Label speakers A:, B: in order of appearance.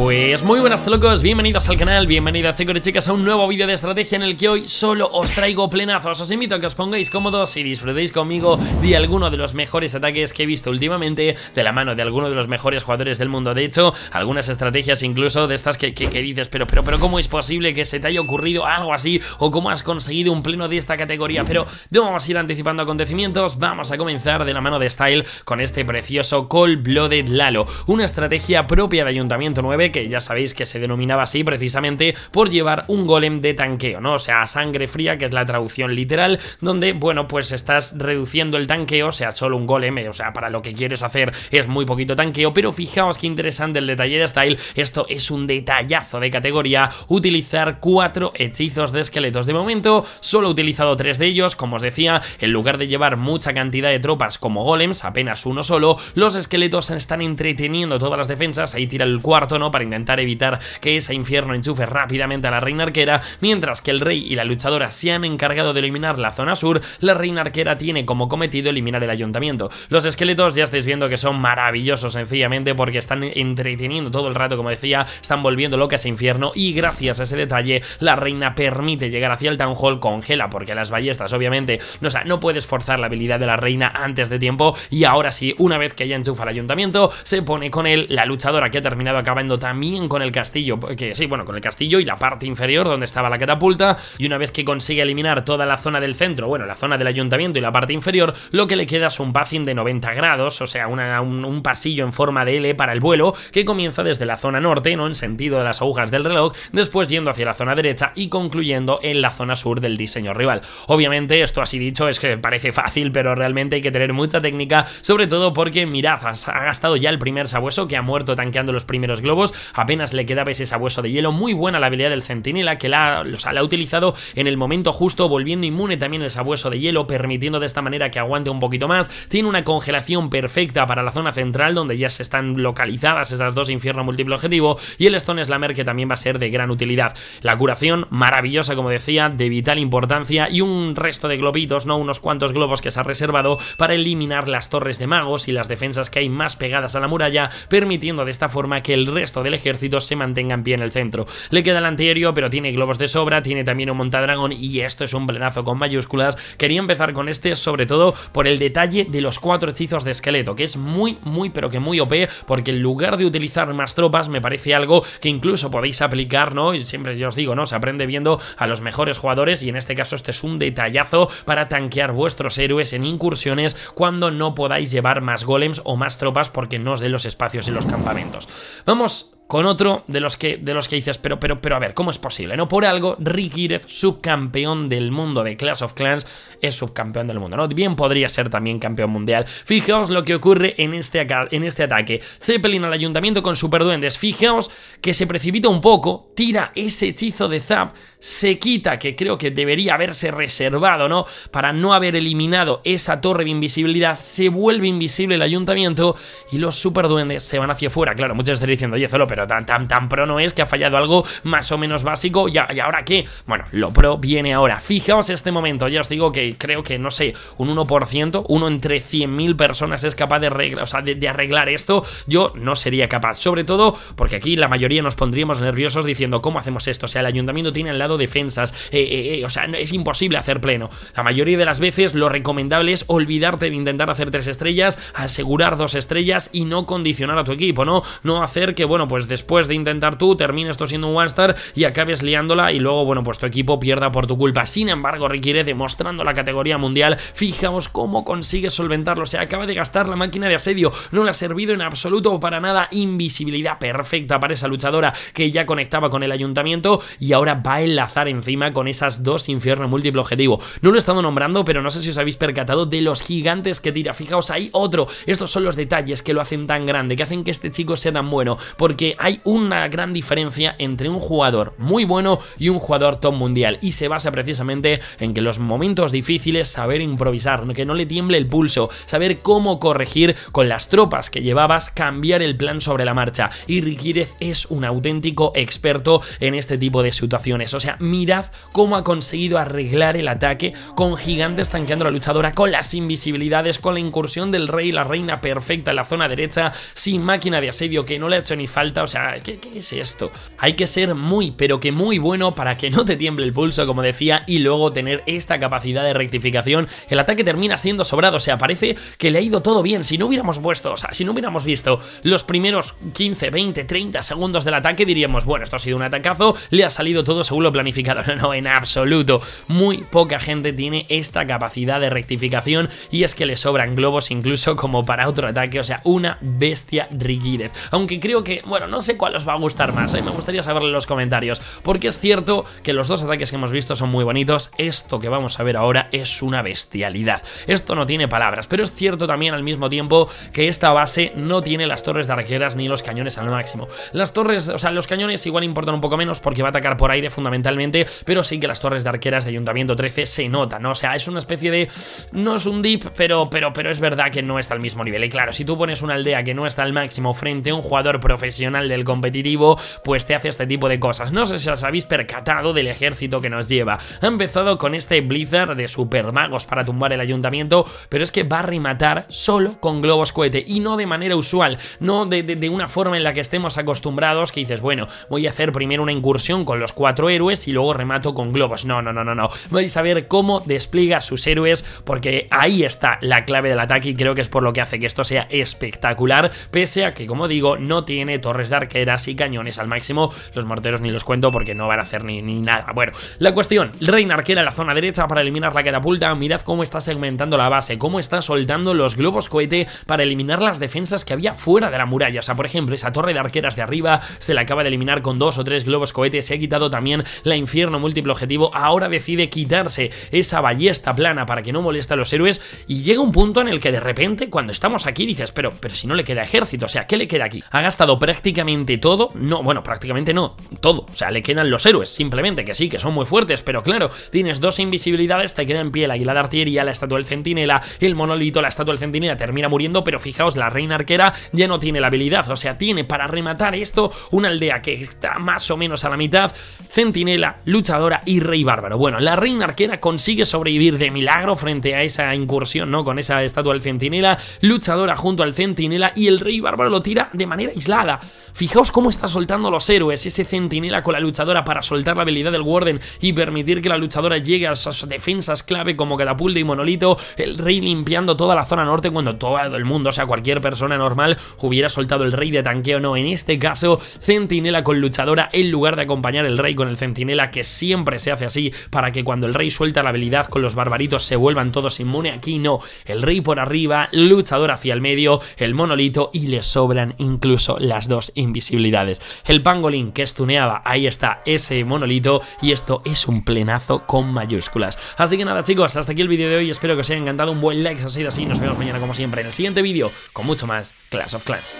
A: Pues muy buenas locos, bienvenidos al canal, bienvenidas chicos y chicas a un nuevo vídeo de estrategia en el que hoy solo os traigo plenazos Os invito a que os pongáis cómodos y disfrutéis conmigo de alguno de los mejores ataques que he visto últimamente De la mano de alguno de los mejores jugadores del mundo De hecho, algunas estrategias incluso de estas que, dices Pero, pero, pero, ¿cómo es posible que se te haya ocurrido algo así? ¿O cómo has conseguido un pleno de esta categoría? Pero no vamos a ir anticipando acontecimientos Vamos a comenzar de la mano de Style con este precioso Cold Blooded Lalo Una estrategia propia de Ayuntamiento 9 que ya sabéis que se denominaba así precisamente por llevar un golem de tanqueo, ¿no? O sea, sangre fría, que es la traducción literal, donde, bueno, pues estás reduciendo el tanqueo, o sea, solo un golem, eh, o sea, para lo que quieres hacer es muy poquito tanqueo, pero fijaos qué interesante el detalle de Style, esto es un detallazo de categoría, utilizar cuatro hechizos de esqueletos. De momento, solo he utilizado tres de ellos, como os decía, en lugar de llevar mucha cantidad de tropas como golems, apenas uno solo, los esqueletos están entreteniendo todas las defensas, ahí tira el cuarto, ¿no? intentar evitar que ese infierno enchufe rápidamente a la reina arquera, mientras que el rey y la luchadora se han encargado de eliminar la zona sur, la reina arquera tiene como cometido eliminar el ayuntamiento. Los esqueletos ya estáis viendo que son maravillosos sencillamente porque están entreteniendo todo el rato, como decía, están volviendo loca ese infierno y gracias a ese detalle la reina permite llegar hacia el town hall congela porque las ballestas obviamente, no, o sea, no puedes forzar la habilidad de la reina antes de tiempo y ahora sí, una vez que ella enchufa el ayuntamiento, se pone con él, la luchadora que ha terminado acabando también con el castillo, que sí, bueno, con el castillo y la parte inferior donde estaba la catapulta, y una vez que consigue eliminar toda la zona del centro, bueno, la zona del ayuntamiento y la parte inferior, lo que le queda es un passing de 90 grados, o sea, un, pasillo en forma de L para el vuelo, que comienza desde la zona norte, ¿no? En sentido de las agujas del reloj, después yendo hacia la zona derecha y concluyendo en la zona sur del diseño rival. Obviamente, esto así dicho es que parece fácil, pero realmente hay que tener mucha técnica, sobre todo porque, mirad, ha gastado ya el primer sabueso que ha muerto tanqueando los primeros globos, apenas le quedaba ese sabueso de hielo, muy buena la habilidad del centinela que la, ha utilizado en el momento justo, volviendo inmune también el sabueso de hielo, permitiendo de esta manera que aguante un poquito más, tiene una congelación perfecta para la zona central donde ya se están localizadas esas dos infierno múltiple objetivo y el Stone Slammer que también va a ser de gran utilidad. La curación maravillosa como decía, de vital importancia y un resto de globitos, no unos cuantos globos que se ha reservado para eliminar las torres de magos y las defensas que hay más pegadas a la muralla, permitiendo de esta forma que el resto del ejército se mantengan bien en el centro. Le queda el anterior pero tiene globos de sobra, tiene también un montadragón y esto es un plenazo con mayúsculas. Quería empezar con este, sobre todo por el detalle de los cuatro hechizos de esqueleto, que es muy, muy, pero que muy OP, porque en lugar de utilizar más tropas, me parece algo que incluso podéis aplicar, ¿no? Y siempre yo os digo, ¿no? Se aprende viendo a los mejores jugadores y en este caso este es un detallazo para tanquear vuestros héroes en incursiones cuando no podáis llevar más golems o más tropas porque no os den los espacios en los campamentos. Vamos con otro de los que, de los que dices, pero, pero, pero a ver, ¿cómo es posible? No por algo, irez subcampeón del mundo de Clash of Clans, es subcampeón del mundo, ¿no? Bien podría ser también campeón mundial. Fijaos lo que ocurre en este, en este ataque. Zeppelin al ayuntamiento con superduendes. Fijaos que se precipita un poco, tira ese hechizo de Zap, se quita, que creo que debería haberse reservado, ¿no? Para no haber eliminado esa torre de invisibilidad, se vuelve invisible el ayuntamiento y los superduendes se van hacia afuera. Claro, muchos veces diciendo, oye, Zelope tan, tan, tan pro no es que ha fallado algo más o menos básico. ¿Y, ahora qué? Bueno, lo pro viene ahora. Fijaos este momento, ya os digo que creo que, no sé, un 1%, uno entre 100.000 personas es capaz de arreglar, o sea, de, arreglar esto. Yo no sería capaz, sobre todo porque aquí la mayoría nos pondríamos nerviosos diciendo, ¿cómo hacemos esto? O sea, el ayuntamiento tiene al lado defensas, eh, eh, eh, o sea, es imposible hacer pleno. La mayoría de las veces lo recomendable es olvidarte de intentar hacer tres estrellas, asegurar dos estrellas y no condicionar a tu equipo, ¿no? No hacer que, bueno, pues después de intentar tú, termina esto siendo un one-star y acabes liándola y luego, bueno, pues tu equipo pierda por tu culpa. Sin embargo, requiere demostrando la categoría mundial, fijaos cómo consigue solventarlo. Se acaba de gastar la máquina de asedio, no le ha servido en absoluto para nada. Invisibilidad perfecta para esa luchadora que ya conectaba con el ayuntamiento y ahora va a enlazar encima con esas dos infierno múltiple objetivo. No lo he estado nombrando, pero no sé si os habéis percatado de los gigantes que tira. Fijaos, hay otro. Estos son los detalles que lo hacen tan grande, que hacen que este chico sea tan bueno, porque hay una gran diferencia entre un jugador muy bueno y un jugador top mundial y se basa precisamente en que los momentos difíciles saber improvisar, que no le tiemble el pulso, saber cómo corregir con las tropas que llevabas, cambiar el plan sobre la marcha y Riquírez es un auténtico experto en este tipo de situaciones, o sea, mirad cómo ha conseguido arreglar el ataque con gigantes tanqueando la luchadora, con las invisibilidades, con la incursión del rey y la reina perfecta en la zona derecha, sin máquina de asedio que no le ha hecho ni falta, o sea, ¿qué, es esto? Hay que ser muy, pero que muy bueno para que no te tiemble el pulso, como decía, y luego tener esta capacidad de rectificación. El ataque termina siendo sobrado, o sea, parece que le ha ido todo bien. Si no hubiéramos puesto, o sea, si no hubiéramos visto los primeros 15, 20, 30 segundos del ataque, diríamos, bueno, esto ha sido un atacazo, le ha salido todo según lo planificado. No, no, en absoluto. Muy poca gente tiene esta capacidad de rectificación y es que le sobran globos incluso como para otro ataque, o sea, una bestia rigidez. Aunque creo que, bueno, no sé cuál os va a gustar más, eh. me gustaría saberlo en los comentarios, porque es cierto que los dos ataques que hemos visto son muy bonitos, esto que vamos a ver ahora es una bestialidad. Esto no tiene palabras, pero es cierto también al mismo tiempo que esta base no tiene las torres de arqueras ni los cañones al máximo. Las torres, o sea, los cañones igual importan un poco menos porque va a atacar por aire fundamentalmente, pero sí que las torres de arqueras de Ayuntamiento 13 se notan, ¿no? O sea, es una especie de... no es un dip, pero, pero, pero es verdad que no está al mismo nivel. Y claro, si tú pones una aldea que no está al máximo frente a un jugador profesional, del competitivo, pues te hace este tipo de cosas. No sé si os habéis percatado del ejército que nos lleva. Ha empezado con este Blizzard de super magos para tumbar el ayuntamiento, pero es que va a rematar solo con globos cohete y no de manera usual, no de, una forma en la que estemos acostumbrados que dices, bueno, voy a hacer primero una incursión con los cuatro héroes y luego remato con globos. No, no, no, no, no. Vais a ver cómo despliega sus héroes porque ahí está la clave del ataque y creo que es por lo que hace que esto sea espectacular, pese a que, como digo, no tiene torres de arqueras y cañones al máximo. Los morteros ni los cuento porque no van a hacer ni, nada. Bueno, la cuestión, reina arquera en la zona derecha para eliminar la catapulta. Mirad cómo está segmentando la base, cómo está soltando los globos cohete para eliminar las defensas que había fuera de la muralla. O sea, por ejemplo, esa torre de arqueras de arriba se la acaba de eliminar con dos o tres globos cohete. Se ha quitado también la infierno múltiple objetivo. Ahora decide quitarse esa ballesta plana para que no moleste a los héroes. Y llega un punto en el que de repente, cuando estamos aquí, dices, pero, pero si no le queda ejército, o sea, ¿qué le queda aquí? Ha gastado prácticamente prácticamente todo. No, bueno, prácticamente no, todo. O sea, le quedan los héroes, simplemente, que sí, que son muy fuertes, pero claro, tienes dos invisibilidades, te queda en pie la águila de artillería, la estatua del centinela, el monolito, la estatua del centinela termina muriendo, pero fijaos, la reina arquera ya no tiene la habilidad. O sea, tiene para rematar esto una aldea que está más o menos a la mitad, centinela, luchadora y rey bárbaro. Bueno, la reina arquera consigue sobrevivir de milagro frente a esa incursión, ¿no? Con esa estatua del centinela, luchadora junto al centinela y el rey bárbaro lo tira de manera aislada. Fijaos cómo está soltando los héroes, ese centinela con la luchadora para soltar la habilidad del Warden y permitir que la luchadora llegue a sus defensas clave como catapulta y monolito, el rey limpiando toda la zona norte cuando todo el mundo, o sea, cualquier persona normal, hubiera soltado el rey de tanqueo, no, en este caso, centinela con luchadora en lugar de acompañar el rey con el centinela, que siempre se hace así para que cuando el rey suelta la habilidad con los barbaritos se vuelvan todos inmune, aquí no, el rey por arriba, luchador hacia el medio, el monolito y le sobran incluso las dos inmunes invisibilidades. El pangolín que estuneaba, ahí está ese monolito y esto es un plenazo con mayúsculas. Así que nada chicos, hasta aquí el vídeo de hoy, espero que os haya encantado, un buen like si ha sido así, nos vemos mañana como siempre en el siguiente vídeo con mucho más Clash of Clans.